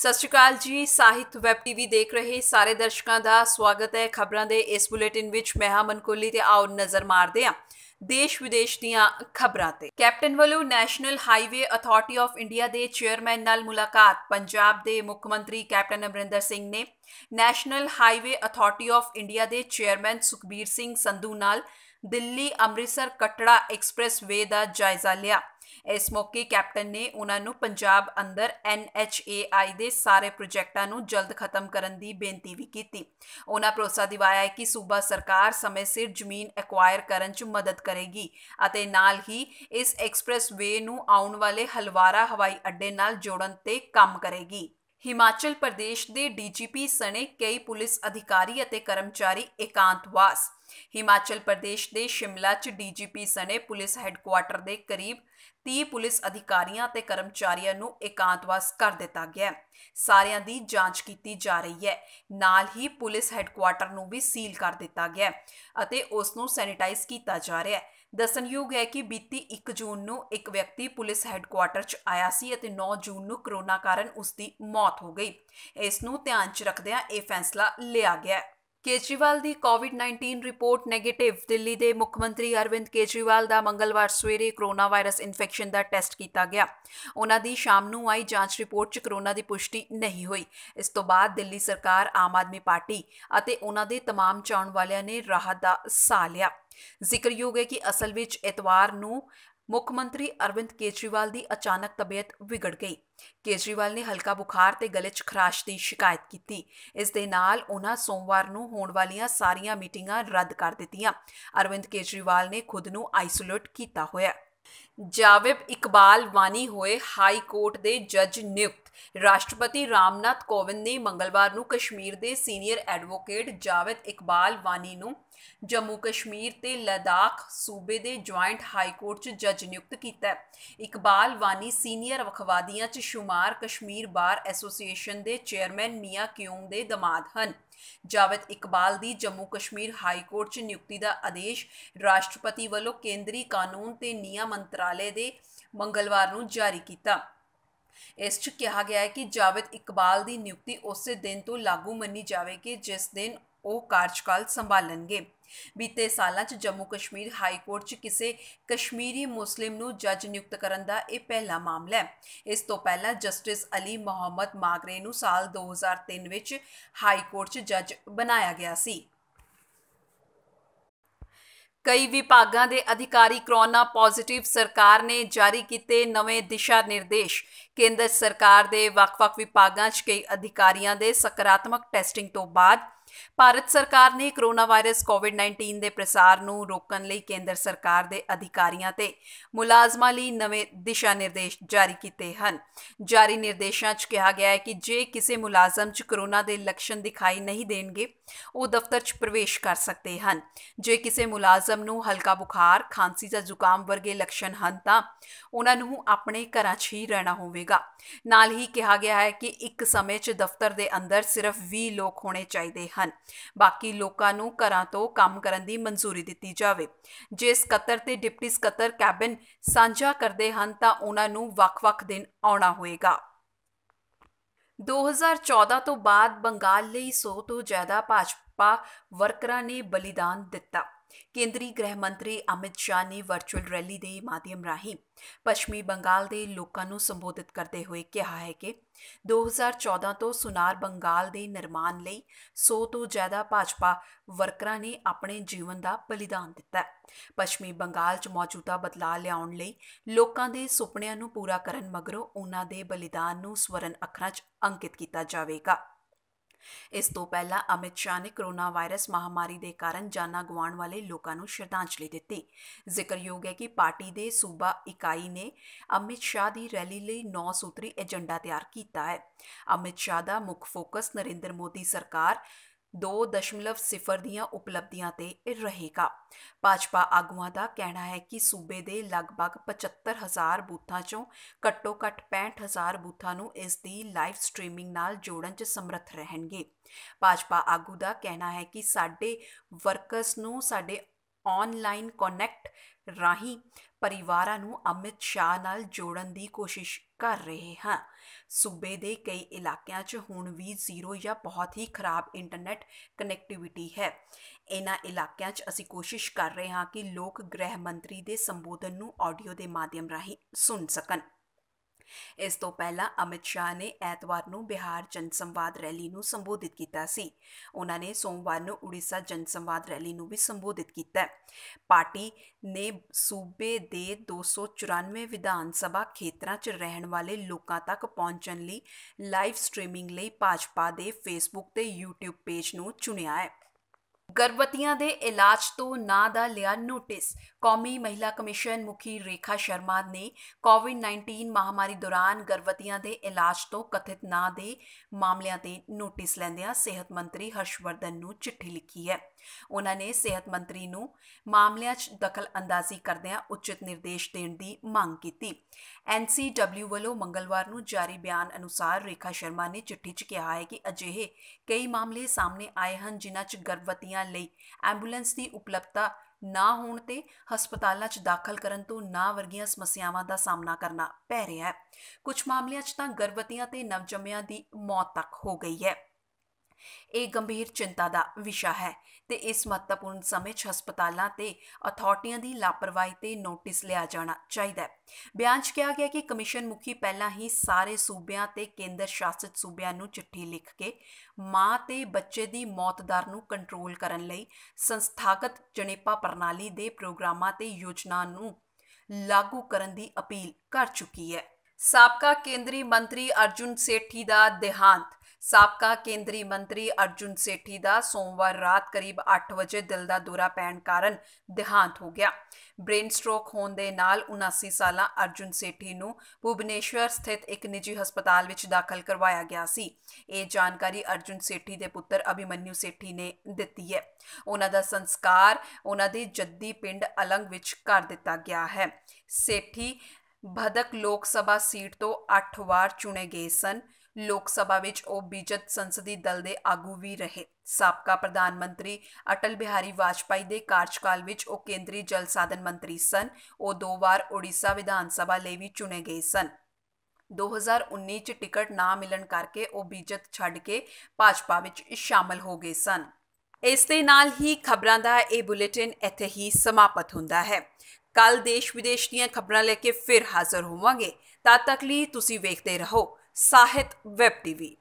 ਸਤਿ ਸ਼੍ਰੀ ਅਕਾਲ ਜੀ ਸਾਹਿਤ ਵੈਬ ਟੀਵੀ ਦੇਖ ਰਹੇ ਸਾਰੇ ਦਰਸ਼ਕਾਂ ਦਾ ਸਵਾਗਤ ਹੈ ਖਬਰਾਂ ਦੇ ਇਸ ਬੁਲੇਟਿਨ ਵਿੱਚ ਮੈਂ ਹਮਨ ਕੋਲੀ ਤੇ ਆਉ ਨਜ਼ਰ ਮਾਰਦੇ ਹਾਂ ਦੇਸ਼ ਵਿਦੇਸ਼ ਦੀਆਂ ਖਬਰਾਂ ਤੇ ਕੈਪਟਨ ਵੱਲੋਂ national highway authority of India ਦੇ ਚੇਅਰਮੈਨ ਨਾਲ ਮੁਲਾਕਾਤ ਪੰਜਾਬ ਦੇ ਮੁੱਖ ਮੰਤਰੀ ਕੈਪਟਨ ਅਮਰਿੰਦਰ ਸਿੰਘ ਨੇ national highway authority of India ਦੇ ਚੇਅਰਮੈਨ ਸੁਖਬੀਰ ਸਿੰਘ ਸੰਧੂ ਨਾਲ ਦਿੱਲੀ ਅੰਮ੍ਰਿਤਸਰ ਕਟੜਾ ਐਕਸਪ੍ਰੈਸ ਵੇ ਦਾ ਜਾਇਜ਼ਾ ਲਿਆ ਇਸ ਮੌਕੇ ਕੈਪਟਨ ਨੇ ਉਹਨਾਂ ਨੂੰ ਪੰਜਾਬ ਅੰਦਰ NHAI ਦੇ ਸਾਰੇ ਪ੍ਰੋਜੈਕਟਾਂ ਨੂੰ ਜਲਦ ਖਤਮ ਕਰਨ ਦੀ ਬੇਨਤੀ ਵੀ ਕੀਤੀ ਉਹਨਾਂ ਭਰੋਸਾ ਦਿਵਾਇਆ ਕਿ ਸੂਬਾ ਸਰਕਾਰ ਸਮੇਂ ਸਿਰ ਜ਼ਮੀਨ ਐਕਵਾਇਰ ਕਰਨ 'ਚ ਮਦਦ ਕਰੇਗੀ ਅਤੇ ਨਾਲ ਹੀ ਇਸ ਐਕਸਪ੍ਰੈਸ ਵੇ ਨੂੰ ਆਉਣ ਵਾਲੇ ਹਲਵਾਰਾ ਹਵਾਈ ਅੱਡੇ ਨਾਲ ਜੋੜਨ ਤੇ ਕੰਮ ਕਰੇਗੀ ਹਿਮਾਚਲ ਪ੍ਰਦੇਸ਼ ਦੇ ਡੀਜੀਪੀ ਸਣੇ ਕਈ ਪੁਲਿਸ ਅਧਿਕਾਰੀ ਅਤੇ ਕਰਮਚਾਰੀ ਇਕਾਂਤਵਾਸ ਹਿਮਾਚਲ ਪ੍ਰਦੇਸ਼ ਦੇ ਸ਼ਿਮਲਾ 'ਚ ਡੀਜੀਪੀ ਸਣੇ ਪੁਲਿਸ ਹੈੱਡਕੁਆਟਰ ਦੇ ਕਰੀਬ 30 ਪੁਲਿਸ ਅਧਿਕਾਰੀਆਂ ਤੇ ਕਰਮਚਾਰੀਆਂ ਨੂੰ ਇਕਾਂਤਵਾਸ ਕਰ ਦਿੱਤਾ ਗਿਆ ਹੈ ਸਾਰਿਆਂ ਦੀ ਜਾਂਚ ਕੀਤੀ ਜਾ ਰਹੀ ਹੈ ਨਾਲ ਹੀ ਪੁਲਿਸ ਹੈੱਡਕੁਆਟਰ ਨੂੰ ਵੀ ਸੀਲ ਕਰ ਦਿੱਤਾ ਗਿਆ ਹੈ ਅਤੇ ਉਸ ਨੂੰ ਸੈਨੀਟਾਈਜ਼ ਕੀਤਾ ਜਾ ਰਿਹਾ ਹੈ ਦਸਨਯੋਗ ਹੈ ਕਿ ਬੀਤੀ 1 ਜੂਨ ਨੂੰ ਇੱਕ ਵਿਅਕਤੀ ਪੁਲਿਸ ਹੈੱਡਕੁਆਟਰ 'ਚ ਆਇਆ ਸੀ ਅਤੇ 9 ਜੂਨ ਨੂੰ ਕਰੋਨਾ ਕਾਰਨ ਉਸ ਦੀ ਮੌਤ ਹੋ ਗਈ ਇਸ ਨੂੰ ਧਿਆਨ 'ਚ ਰੱਖਦਿਆਂ ਇਹ ਫੈਸਲਾ ਲਿਆ ਗਿਆ ਹੈ ਕੇਜਰੀਵਾਲ ਦੀ ਕੋਵਿਡ-19 ਰਿਪੋਰਟ 네ਗੇਟਿਵ ਦਿੱਲੀ ਦੇ ਮੁੱਖ ਮੰਤਰੀ ਅਰਵਿੰਦ ਕੇਜਰੀਵਾਲ ਦਾ ਮੰਗਲਵਾਰ ਸਵੇਰੇ ਕਰੋਨਾ ਵਾਇਰਸ ਇਨਫੈਕਸ਼ਨ ਦਾ ਟੈਸਟ ਕੀਤਾ ਗਿਆ ਉਹਨਾਂ ਦੀ ਸ਼ਾਮ ਨੂੰ ਆਈ ਜਾਂਚ ਰਿਪੋਰਟ 'ਚ ਕਰੋਨਾ ਦੀ ਪੁਸ਼ਟੀ ਨਹੀਂ ਹੋਈ ਇਸ ਤੋਂ ਬਾਅਦ ਦਿੱਲੀ ਸਰਕਾਰ ਆਮ ਆਦਮੀ ਪਾਰਟੀ ਅਤੇ ਉਹਨਾਂ ਦੇ ਤਮਾਮ ਚਾਹਣ ਵਾਲਿਆਂ ਨੇ ਰਾਹਤ ਦਾ ਸਾਹ ਲਿਆ ਜ਼ਿਕਰਯੋਗ ਹੈ ਕਿ ਅਸਲ ਵਿੱਚ ਐਤਵਾਰ ਨੂੰ ਮੁੱਖ ਮੰਤਰੀ ਅਰਵਿੰਦ ਕੇਜਰੀਵਾਲ ਦੀ ਅਚਾਨਕ ਤਬੀਅਤ ਵਿਗੜ ਗਈ ਕੇਜਰੀਵਾਲ ਨੇ ਹਲਕਾ ਬੁਖਾਰ ਤੇ ਗਲੇ 'ਚ ਖਰਾਸ਼ ਦੀ ਸ਼ਿਕਾਇਤ ਕੀਤੀ ਇਸ ਦੇ ਨਾਲ ਉਹਨਾਂ ਸੋਮਵਾਰ ਨੂੰ ਹੋਣ ਵਾਲੀਆਂ ਸਾਰੀਆਂ ਮੀਟਿੰਗਾਂ ਰੱਦ ਕਰ ਦਿੱਤੀਆਂ ਅਰਵਿੰਦ ਕੇਜਰੀਵਾਲ ਨੇ ਖੁਦ ਨੂੰ ਆਈਸੋਲੇਟ ਕੀਤਾ ਹੋਇਆ ਜਾਵੇਬ ਇਕਬਾਲ ਵਾਨੀ ਹੋਏ ਹਾਈ ਕੋਰਟ ਦੇ ਜੱਜ ਨਿਯੁਕਤ ਰਾਸ਼ਟਰਪਤੀ ਰਾਮਨਾਥ ਕੋਵਿੰਦ ਨੇ ਮੰਗਲਵਾਰ ਨੂੰ ਕਸ਼ਮੀਰ ਦੇ ਸੀਨੀਅਰ ਐਡਵੋਕੇਟ ਜਾਵਦ ਇਕਬਾਲ ਵਾਨੀ ਨੂੰ ਜੰਮੂ ਕਸ਼ਮੀਰ ਤੇ ਲਦਾਖ ਸੂਬੇ ਦੇ ਜੁਆਇੰਟ ਹਾਈ ਕੋਰਟ 'ਚ ਜੱਜ ਨਿਯੁਕਤ ਕੀਤਾ ਹੈ ਇਕਬਾਲ ਵਾਨੀ ਸੀਨੀਅਰ ਵਖਵਾਦੀਆਂ 'ਚ ਸ਼ੁਮਾਰ ਕਸ਼ਮੀਰ ਬਾਰ ਐਸੋਸੀਏਸ਼ਨ ਦੇ ਚੇਅਰਮੈਨ ਮੀਆਂ ਕਿਉਂਗ ਦੇ ਦਮਾਦ ਹਨ ਜਾਵਦ ਇਕਬਾਲ ਦੀ ਜੰਮੂ ਕਸ਼ਮੀਰ ਹਾਈ ਕੋਰਟ 'ਚ ਨਿਯੁਕਤੀ ਦਾ ਆਦੇਸ਼ ਰਾਸ਼ਟਰਪਤੀ ਵੱਲੋਂ ਕੇਂਦਰੀ ਕਾਨੂੰਨ ਤੇ ਨਿਆਂ ਮੰਤਰਾਲੇ ਦੇ ਮੰਗਲਵਾਰ ਨੂੰ ਜਾਰੀ ਕੀਤਾ ਇਸ 'ਚ ਕਿਹਾ ਗਿਆ ਹੈ ਕਿ ਜਾਵਦ ਇਕਬਾਲ ਦੀ ਨਿਯੁਕਤੀ ਉਸੇ ਦਿਨ ਤੋਂ ਲਾਗੂ ਮੰਨੀ ਜਾਵੇਗੀ ਜਿਸ ਦਿਨ ਉਹ ਕਾਰਜਕਾਲ ਸੰਭਾਲਣਗੇ ਬੀਤੇ ਸਾਲਾਂ 'ਚ ਜੰਮੂ ਕਸ਼ਮੀਰ ਹਾਈ ਕੋਰਟ 'ਚ ਕਿਸੇ ਕਸ਼ਮੀਰੀ ਮੁਸਲਿਮ ਨੂੰ ਜੱਜ ਨਿਯੁਕਤ ਕਰਨ ਦਾ ਇਹ ਪਹਿਲਾ ਮਾਮਲਾ ਹੈ ਇਸ ਤੋਂ ਪਹਿਲਾਂ ਜਸਟਿਸ ਅਲੀ ਮੁਹੰਮਦ ਮਾਗਰੇ ਨੂੰ ਸਾਲ 2003 ਵਿੱਚ ਹਾਈ ਕੋਰਟ 'ਚ ਜੱਜ ਬਣਾਇਆ ਗਿਆ ਸੀ ਕਈ ਵਿਭਾਗਾਂ ਦੇ ਅਧਿਕਾਰੀ ਕਰੋਨਾ ਪੋਜ਼ਿਟਿਵ ਸਰਕਾਰ ਨੇ ਜਾਰੀ ਕੀਤੇ ਨਵੇਂ ਦਿਸ਼ਾ ਨਿਰਦੇਸ਼ ਕੇਂਦਰ ਸਰਕਾਰ ਦੇ ਵੱਖ-ਵੱਖ ਵਿਭਾਗਾਂ 'ਚ ਕਈ ਅਧਿਕਾਰੀਆਂ ਦੇ ਸਕਾਰਾਤਮਕ ਟੈਸਟਿੰਗ ਤੋਂ ਬਾਅਦ ਭਾਰਤ ਸਰਕਾਰ ਨੇ ਕੋਰੋਨਾ ਵਾਇਰਸ ਕੋਵਿਡ-19 ਦੇ ਪ੍ਰਸਾਰ ਨੂੰ ਰੋਕਣ ਲਈ ਕੇਂਦਰ ਸਰਕਾਰ ਦੇ ਅਧਿਕਾਰੀਆਂ ਤੇ ਮੁਲਾਜ਼ਮਾਂ ਲਈ ਨਵੇਂ ਦਿਸ਼ਾ ਨਿਰਦੇਸ਼ ਜਾਰੀ ਕੀਤੇ ਹਨ ਜਾਰੀ ਨਿਰਦੇਸ਼ਾਂ 'ਚ ਕਿਹਾ ਗਿਆ ਹੈ ਕਿ ਜੇ ਕਿਸੇ ਮੁਲਾਜ਼ਮ 'ਚ ਕੋਰੋਨਾ ਦੇ ਲੱਛਣ ਦਿਖਾਈ ਨਹੀਂ ਦੇਣਗੇ ਉਹ ਦਫ਼ਤਰ 'ਚ ਪ੍ਰਵੇਸ਼ ਕਰ ਸਕਦੇ ਹਨ ਜੇ ਕਿਸੇ ਮੁਲਾਜ਼ਮ ਨੂੰ ਹਲਕਾ ਬੁਖਾਰ, ਖਾਂਸੀ ਜਾਂ ਜ਼ੁਕਾਮ ਵਰਗੇ ਲੱਛਣ ਹਨ ਤਾਂ ਉਹਨਾਂ ਨੂੰ ਆਪਣੇ ਘਰਾਂ 'ਚ ਹੀ ਰਹਿਣਾ ਹੋਵੇਗਾ ਨਾਲ ਹੀ ਕਿਹਾ ਗਿਆ ਹੈ ਕਿ ਇੱਕ ਸਮੇਂ 'ਚ ਦਫ਼ਤਰ ਦੇ ਅੰਦਰ ਸਿਰਫ 20 ਲੋਕ ਹੋਣੇ ਚਾਹੀਦੇ ਹਨ ਹਨ ਬਾਕੀ ਲੋਕਾਂ ਨੂੰ ਘਰਾਂ ਤੋਂ ਕੰਮ ਕਰਨ ਦੀ ਮਨਜ਼ੂਰੀ ਦਿੱਤੀ ਜਾਵੇ ਜੇ ਸਕੱਤਰ ਤੇ ਡਿਪਟੀ ਸਕੱਤਰ ਕੈਬਨ ਸਾਂਝਾ ਕਰਦੇ ਹਨ ਤਾਂ ਉਹਨਾਂ ਨੂੰ ਵੱਖ-ਵੱਖ ਦਿਨ ਆਉਣਾ ਹੋਏਗਾ 2014 ਤੋਂ ਬਾਅਦ ਬੰਗਾਲ ਲਈ 100 ਤੋਂ ਜ਼ਿਆਦਾ ਭਾਜਪਾ ਵਰਕਰਾਂ ਨੇ ਬਲੀਦਾਨ ਦਿੱਤਾ ਕੇਂਦਰੀ ਗ੍ਰਹਿ ਮੰਤਰੀ ਅਮਿਤ ਸ਼ਾਹ ਨੇ ਵਰਚੁਅਲ ਰੈਲੀ ਦੇ ਮਾਧਿਅਮ ਰਾਹੀਂ ਪੱਛਮੀ ਬੰਗਾਲ ਦੇ ਲੋਕਾਂ ਨੂੰ ਸੰਬੋਧਿਤ ਕਰਦੇ ਹੋਏ ਕਿਹਾ ਹੈ ਕਿ 2014 ਤੋਂ ਸੁਨਾਰ ਬੰਗਾਲ ਦੇ ਨਿਰਮਾਣ ਲਈ 100 ਤੋਂ ਜ਼ਿਆਦਾ ਭਾਜਪਾ ਵਰਕਰਾਂ ਨੇ ਆਪਣੇ ਜੀਵਨ ਦਾ ਬਲੀਦਾਨ ਦਿੱਤਾ ਹੈ ਪੱਛਮੀ ਬੰਗਾਲ 'ਚ ਮੌਜੂਦਾ ਬਦਲਾਅ ਲਿਆਉਣ ਲਈ ਲੋਕਾਂ ਦੇ ਸੁਪਨਿਆਂ ਨੂੰ ਪੂਰਾ ਕਰਨ ਮਗਰੋਂ ਉਹਨਾਂ ਦੇ ਬਲੀਦਾਨ ਨੂੰ ਸਵਰਨ ਅੱਖਰਾਂ 'ਚ ਅੰਕਿਤ ਕੀਤਾ ਜਾਵੇਗਾ ਇਸ ਤੋਂ ਪਹਿਲਾਂ ਅਮਿਤ ਸ਼ਾਹ ਨੇ ਕੋਰੋਨਾ ਵਾਇਰਸ ਮਹਾਮਾਰੀ ਦੇ ਕਾਰਨ ਜਾਨਾਂ ਗਵਾਉਣ ਵਾਲੇ ਲੋਕਾਂ ਨੂੰ ਸ਼ਰਧਾਂਜਲੀ ਦਿੱਤੀ ਜ਼ਿਕਰਯੋਗ ਹੈ ਕਿ ਪਾਰਟੀ ਦੇ ਸੂਬਾ ਇਕਾਈ ਨੇ ਅਮਿਤ ਸ਼ਾਹ ਦੀ ਰੈਲੀ ਲਈ 9 ਸੂਤਰੀ ਏਜੰਡਾ ਤਿਆਰ ਕੀਤਾ ਹੈ ਅਮਿਤ ਸ਼ਾਹ ਦਾ ਮੁੱਖ ਫੋਕਸ ਨਰਿੰਦਰ ਮੋਦੀ ਸਰਕਾਰ 2.0 ਦੀਆਂ ਉਪਲਬਧੀਆਂ ਤੇ ਰਹੇਗਾ ਭਾਜਪਾ ਆਗੂਆਂ ਦਾ ਕਹਿਣਾ ਹੈ ਕਿ ਸੂਬੇ ਦੇ ਲਗਭਗ 75000 ਬੂਥਾਂ ਚੋਂ ਘੱਟੋ-ਘੱਟ 65000 ਬੂਥਾਂ ਨੂੰ ਇਸ ਦੀ ਲਾਈਵ ਸਟ੍ਰੀਮਿੰਗ ਨਾਲ ਜੋੜਨ 'ਚ ਸਮਰੱਥ ਰਹਿਣਗੇ ਭਾਜਪਾ ਆਗੂ ਦਾ ਕਹਿਣਾ ਹੈ ਕਿ ਸਾਡੇ ਵਰਕਰਸ ਨੂੰ ਸਾਡੇ ਆਨਲਾਈਨ ਕਨੈਕਟ ਰਾਹੀਂ ਪਰਿਵਾਰਾਂ ਨੂੰ ਅਮਿਤ ਸ਼ਾਹ ਨਾਲ ਜੋੜਨ ਦੀ ਕੋਸ਼ਿਸ਼ ਕਰ ਰਹੇ ਹਾਂ ਸੂਬੇ ਦੇ ਕਈ ਇਲਾਕਿਆਂ 'ਚ ਹੁਣ ਵੀ ਜ਼ੀਰੋ ਜਾਂ ਬਹੁਤ ਹੀ ਖਰਾਬ ਇੰਟਰਨੈਟ ਕਨੈਕਟੀਵਿਟੀ ਹੈ ਇਹਨਾਂ ਇਲਾਕਿਆਂ 'ਚ ਅਸੀਂ ਕੋਸ਼ਿਸ਼ ਕਰ ਰਹੇ ਹਾਂ ਕਿ ਲੋਕ ਗ੍ਰਹਿ ਮੰਤਰੀ ਦੇ ਸੰਬੋਧਨ ਨੂੰ ਆਡੀਓ ਦੇ ਮਾਧਿਅਮ ਰਾਹੀਂ ਸੁਣ ਸਕਣ ਇਸ ਤੋਂ ਪਹਿਲਾਂ ਅਮਿਤ ਸ਼ਾਹ ਨੇ ਐਤਵਾਰ ਨੂੰ ਬਿਹਾਰ ਜਨ ਸੰਵਾਦ ਰੈਲੀ ਨੂੰ ਸੰਬੋਧਿਤ ਕੀਤਾ ਸੀ ਉਹਨਾਂ ਨੇ ਸੋਮਵਾਰ ਨੂੰ ਉੜੀਸਾ ਜਨ ਸੰਵਾਦ ਰੈਲੀ ਨੂੰ ਵੀ ਸੰਬੋਧਿਤ ਕੀਤਾ ਪਾਰਟੀ ਨੇ ਸੂਬੇ ਦੇ 294 ਵਿਧਾਨ ਸਭਾ ਖੇਤਰਾਂ 'ਚ ਰਹਿਣ ਵਾਲੇ ਲੋਕਾਂ ਤੱਕ ਪਹੁੰਚਣ ਲਈ ਲਾਈਵ ਸਟ੍ਰੀਮਿੰਗ ਲਈ ਭਾਜਪਾ ਦੇ ਫੇਸਬੁੱਕ ਤੇ YouTube ਪੇਜ ਨੂੰ ਚੁਣਿਆ ਹੈ ਗਰਭਵਤੀਆਂ ਦੇ ਇਲਾਜ ਤੋਂ ਨਾ ਦਾ ਲਿਆ ਨੋਟਿਸ ਕੌਮੀ ਮਹਿਲਾ ਕਮਿਸ਼ਨ ਮੁਖੀ ਰੇਖਾ ਸ਼ਰਮਾ ਨੇ ਕੋਵਿਡ-19 ਮਹਾਮਾਰੀ ਦੌਰਾਨ ਗਰਭਵਤੀਆਂ ਦੇ ਇਲਾਜ ਤੋਂ ਕਥਿਤ ਨਾ ਦੇ ਮਾਮਲਿਆਂ ਤੇ ਨੋਟਿਸ ਲੈਂਦਿਆਂ ਸਿਹਤ ਮੰਤਰੀ ਹਰਸ਼ਵਰਧਨ ਨੂੰ ਚਿੱਠੀ ਲਿਖੀ ਹੈ ਉਹਨਾਂ ਨੇ ਸਿਹਤ ਮੰਤਰੀ ਨੂੰ ਮਾਮਲਿਆਂ 'ਚ ਦਖਲ ਅੰਦਾਜ਼ੀ ਕਰਦਿਆਂ ਉਚਿਤ ਨਿਰਦੇਸ਼ ਦੇਣ ਦੀ ਮੰਗ ਕੀਤੀ ਐਨਸੀਡਬਲਯੂ ਵੱਲੋਂ ਮੰਗਲਵਾਰ ਨੂੰ ਜਾਰੀ ਬਿਆਨ ਅਨੁਸਾਰ ਰੇਖਾ ਸ਼ਰਮਾ ਨੇ ਚਿੱਠੀ 'ਚ ਕਿਹਾ ਹੈ ਕਿ ਅਜਿਹੇ ਕਈ ਮਾਮਲੇ ਸਾਹਮਣੇ ਆਏ ਹਨ ਜਿਨ੍ਹਾਂ 'ਚ ਗਰਭਵਤੀਆਂ ਕਰਨ ਲਈ ਐਂਬੂਲੈਂਸ ਦੀ ਉਪਲਬਧਤਾ ਨਾ ਹੋਣ ਤੇ ਹਸਪਤਾਲਾਂ 'ਚ ਦਾਖਲ ਕਰਨ ਤੋਂ ਨਾ ਵਰਗੀਆਂ ਸਮੱਸਿਆਵਾਂ ਦਾ ਸਾਹਮਣਾ ਕਰਨਾ ਪੈ ਰਿਹਾ ਹੈ ਕੁਝ ਮਾਮਲਿਆਂ 'ਚ ਤਾਂ ਗਰਭਵਤੀਆਂ ਤੇ ਨਵਜੰਮਿਆਂ ਦੀ ਮੌਤ ਤੱਕ ਹੋ ਗਈ ਹੈ ਇਹ ਗੰਭੀਰ ਚਿੰਤਾ ਦਾ ਵਿਸ਼ਾ ਹੈ ਤੇ ਇਸ ਮਹੱਤਵਪੂਰਨ ਸਮੇਂ 'ਚ ਹਸਪਤਾਲਾਂ ਤੇ ਅਥਾਰਟੀਆਂ ਦੀ ਲਾਪਰਵਾਹੀ ਤੇ ਨੋਟਿਸ ਲਿਆ ਜਾਣਾ ਚਾਹੀਦਾ ਹੈ ਬਿਆਨ 'ਚ ਕਿਹਾ ਗਿਆ ਕਿ ਕਮਿਸ਼ਨ ਮੁਖੀ ਪਹਿਲਾਂ ਹੀ ਸਾਰੇ ਸੂਬਿਆਂ ਤੇ ਕੇਂਦਰ ਸ਼ਾਸਿਤ ਸੂਬਿਆਂ ਨੂੰ ਚਿੱਠੀ ਲਿਖ ਕੇ ਮਾਂ ਤੇ ਬੱਚੇ ਦੀ ਮੌਤ ਦਰ ਨੂੰ ਕੰਟਰੋਲ ਕਰਨ ਲਈ ਸੰਸਥਾਗਤ ਜਣੇਪਾ ਪ੍ਰਣਾਲੀ ਦੇ ਪ੍ਰੋਗਰਾਮਾਂ ਤੇ ਯੋਜਨਾ ਨੂੰ ਲਾਗੂ ਕਰਨ ਦੀ ਅਪੀਲ ਕਰ ਚੁੱਕੀ ਹੈ ਸਾਬਕਾ ਕੇਂਦਰੀ ਮੰਤਰੀ ਅਰਜੁਨ ਸੇਠੀ ਦਾ ਦੇਹਾਂਤ ਸਾਬਕਾ ਕੇਂਦਰੀ ਮੰਤਰੀ ਅਰਜੁਨ ਸੇਠੀ ਦਾ ਸੋਮਵਾਰ ਰਾਤ ਕਰੀਬ 8 ਵਜੇ ਦਿਲ ਦਾ ਦੌਰਾ ਪੈਣ ਕਾਰਨ ਦਿਹਾਂਤ ਹੋ ਗਿਆ ਬ੍ਰੇਨ ਸਟ੍ਰੋਕ ਹੋਣ ਦੇ ਨਾਲ 79 ਸਾਲਾ ਅਰਜੁਨ ਸੇਠੀ ਨੂੰ ਭੁਬਨੇਸ਼ਵਰ ਸਥਿਤ ਇੱਕ ਨਿੱਜੀ ਹਸਪਤਾਲ ਵਿੱਚ ਦਾਖਲ ਕਰਵਾਇਆ ਗਿਆ ਸੀ ਇਹ ਜਾਣਕਾਰੀ ਅਰਜੁਨ ਸੇਠੀ ਦੇ ਪੁੱਤਰ ਅਭਿਮਨਿਊ ਸੇਠੀ ਨੇ ਦਿੱਤੀ ਹੈ ਉਹਨਾਂ ਦਾ ਸੰਸਕਾਰ ਉਹਨਾਂ ਦੇ ਜੱਦੀ ਪਿੰਡ ਅਲੰਗ ਵਿੱਚ ਕਰ ਦਿੱਤਾ ਗਿਆ ਹੈ ਸੇਠੀ ਭਦਕ ਲੋਕ ਸਭਾ ਸੀਟ ਤੋਂ 8 ਵਾਰ ਚੁਣੇ ਗਏ ਸਨ ਲੋਕ ਸਭਾ ਵਿੱਚ ਉਹ ਬੀਜਤ ਸੰਸਦੀ ਦਲ ਦੇ ਆਗੂ ਵੀ ਰਹੇ ਸਾਬਕਾ ਪ੍ਰਧਾਨ ਮੰਤਰੀ ਅਟਲ ਬਿਹਾਰੀ ਵਾਜਪਾਈ ਦੇ ਕਾਰਜਕਾਲ ਵਿੱਚ ਉਹ ਕੇਂਦਰੀ ਜਲ ਸਾਧਨ ਮੰਤਰੀ ਸਨ ਉਹ ਦੋ ਵਾਰ ਓਡੀਸ਼ਾ ਵਿਧਾਨ ਸਭਾ ਲਈ ਵੀ ਚੁਣੇ ਗਏ ਸਨ 2019 ਚ ਟਿਕਟ ਨਾ ਮਿਲਣ ਕਰਕੇ ਉਹ ਬੀਜਤ ਛੱਡ ਕੇ ਭਾਜਪਾ ਵਿੱਚ ਸ਼ਾਮਲ ਹੋ ਗਏ ਸਨ ਇਸ ਦੇ ਨਾਲ ਹੀ ਖਬਰਾਂ ਦਾ ਇਹ ਬੁਲੇਟਿਨ ਇੱਥੇ ਹੀ ਸਮਾਪਤ ਹੁੰਦਾ ਹੈ ਕੱਲ ਦੇਸ਼ ਵਿਦੇਸ਼ ਦੀਆਂ ਖਬਰਾਂ ਲੈ ਕੇ ਫਿਰ ਹਾਜ਼ਰ ਹੋਵਾਂਗੇ ਤਦ ਤੱਕ ਲਈ ਤੁਸੀਂ ਵੇਖਦੇ ਰਹੋ ਸਾਹਿਤ ਵੈਬ ਟੀਵੀ